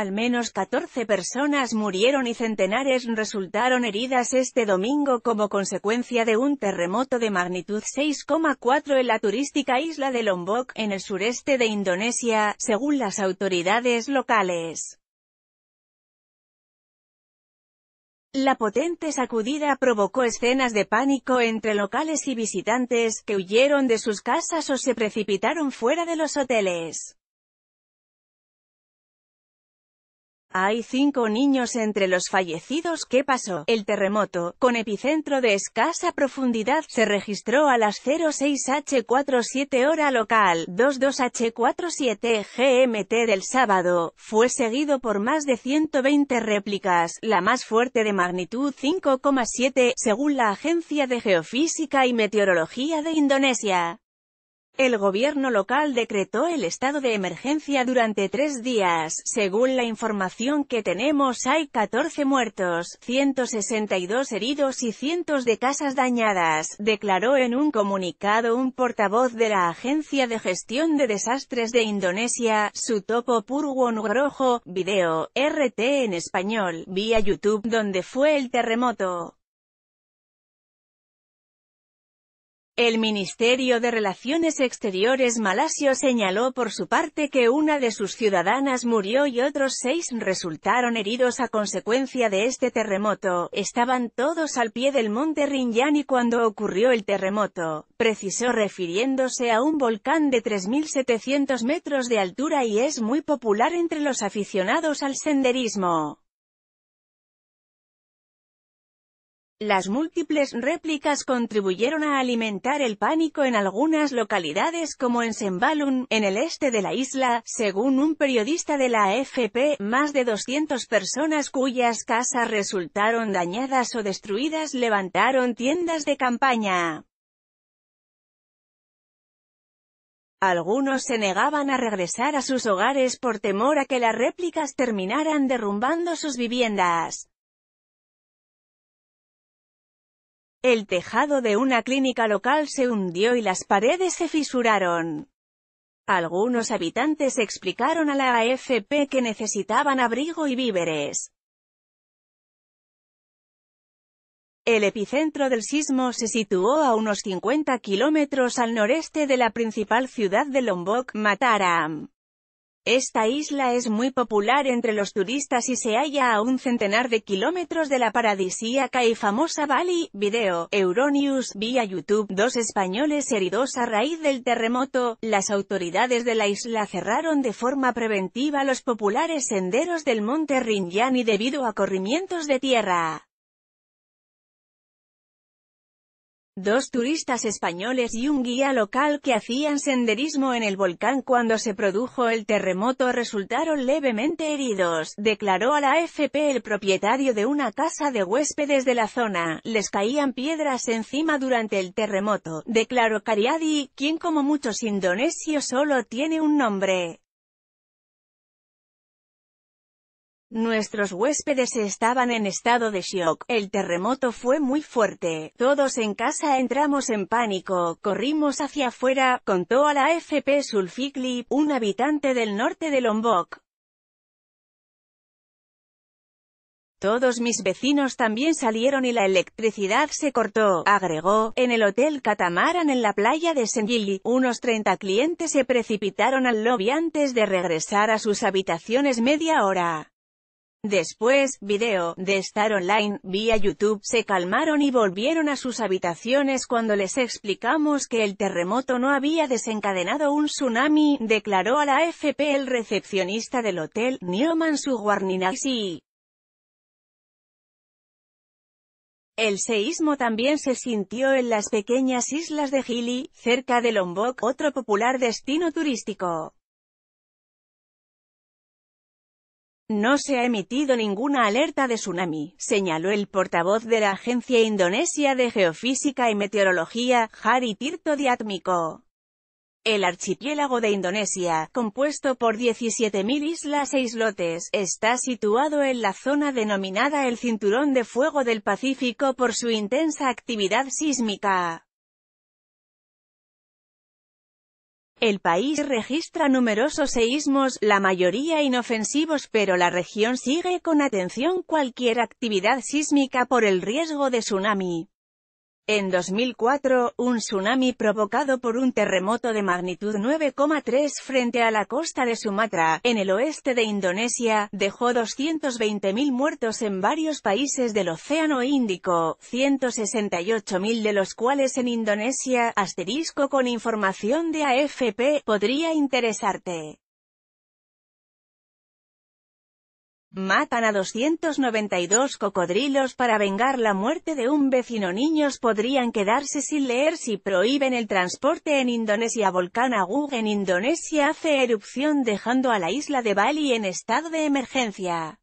Al menos 14 personas murieron y centenares resultaron heridas este domingo como consecuencia de un terremoto de magnitud 6,4 en la turística isla de Lombok, en el sureste de Indonesia, según las autoridades locales. La potente sacudida provocó escenas de pánico entre locales y visitantes que huyeron de sus casas o se precipitaron fuera de los hoteles. Hay cinco niños entre los fallecidos ¿Qué pasó. El terremoto, con epicentro de escasa profundidad, se registró a las 06H47 hora local, 22H47 GMT del sábado. Fue seguido por más de 120 réplicas, la más fuerte de magnitud 5,7, según la Agencia de Geofísica y Meteorología de Indonesia. El gobierno local decretó el estado de emergencia durante tres días. Según la información que tenemos hay 14 muertos, 162 heridos y cientos de casas dañadas, declaró en un comunicado un portavoz de la Agencia de Gestión de Desastres de Indonesia, Sutopo Rojo, video, RT en español, vía YouTube, donde fue el terremoto. El Ministerio de Relaciones Exteriores malasio señaló por su parte que una de sus ciudadanas murió y otros seis resultaron heridos a consecuencia de este terremoto. Estaban todos al pie del monte Rinjani cuando ocurrió el terremoto, precisó refiriéndose a un volcán de 3.700 metros de altura y es muy popular entre los aficionados al senderismo. Las múltiples réplicas contribuyeron a alimentar el pánico en algunas localidades como en Sembalun, en el este de la isla, según un periodista de la AFP, más de 200 personas cuyas casas resultaron dañadas o destruidas levantaron tiendas de campaña. Algunos se negaban a regresar a sus hogares por temor a que las réplicas terminaran derrumbando sus viviendas. El tejado de una clínica local se hundió y las paredes se fisuraron. Algunos habitantes explicaron a la AFP que necesitaban abrigo y víveres. El epicentro del sismo se situó a unos 50 kilómetros al noreste de la principal ciudad de Lombok, Mataram. Esta isla es muy popular entre los turistas y se halla a un centenar de kilómetros de la paradisíaca y famosa Bali. Video, Euronews, vía YouTube, dos españoles heridos a raíz del terremoto. Las autoridades de la isla cerraron de forma preventiva los populares senderos del monte Rinjani debido a corrimientos de tierra. dos turistas españoles y un guía local que hacían senderismo en el volcán cuando se produjo el terremoto resultaron levemente heridos, declaró a la AFP el propietario de una casa de huéspedes de la zona, les caían piedras encima durante el terremoto, declaró Cariadi, quien como muchos indonesios solo tiene un nombre. Nuestros huéspedes estaban en estado de shock, el terremoto fue muy fuerte, todos en casa entramos en pánico, corrimos hacia afuera, contó a la FP Sulfikli, un habitante del norte de Lombok. Todos mis vecinos también salieron y la electricidad se cortó, agregó, en el Hotel Catamaran en la playa de Sengili, unos 30 clientes se precipitaron al lobby antes de regresar a sus habitaciones media hora. Después, video, de estar online, vía YouTube, se calmaron y volvieron a sus habitaciones cuando les explicamos que el terremoto no había desencadenado un tsunami, declaró a la AFP el recepcionista del hotel, Newman Suwarninasi. El seísmo también se sintió en las pequeñas islas de Gili, cerca de Lombok, otro popular destino turístico. No se ha emitido ninguna alerta de tsunami, señaló el portavoz de la Agencia Indonesia de Geofísica y Meteorología, Hari Tirto El archipiélago de Indonesia, compuesto por 17.000 islas e islotes, está situado en la zona denominada el Cinturón de Fuego del Pacífico por su intensa actividad sísmica. El país registra numerosos seísmos, la mayoría inofensivos pero la región sigue con atención cualquier actividad sísmica por el riesgo de tsunami. En 2004, un tsunami provocado por un terremoto de magnitud 9,3 frente a la costa de Sumatra, en el oeste de Indonesia, dejó 220.000 muertos en varios países del Océano Índico, 168.000 de los cuales en Indonesia, asterisco con información de AFP, podría interesarte. Matan a 292 cocodrilos para vengar la muerte de un vecino. Niños podrían quedarse sin leer si prohíben el transporte en Indonesia. Volcán Agung en Indonesia hace erupción dejando a la isla de Bali en estado de emergencia.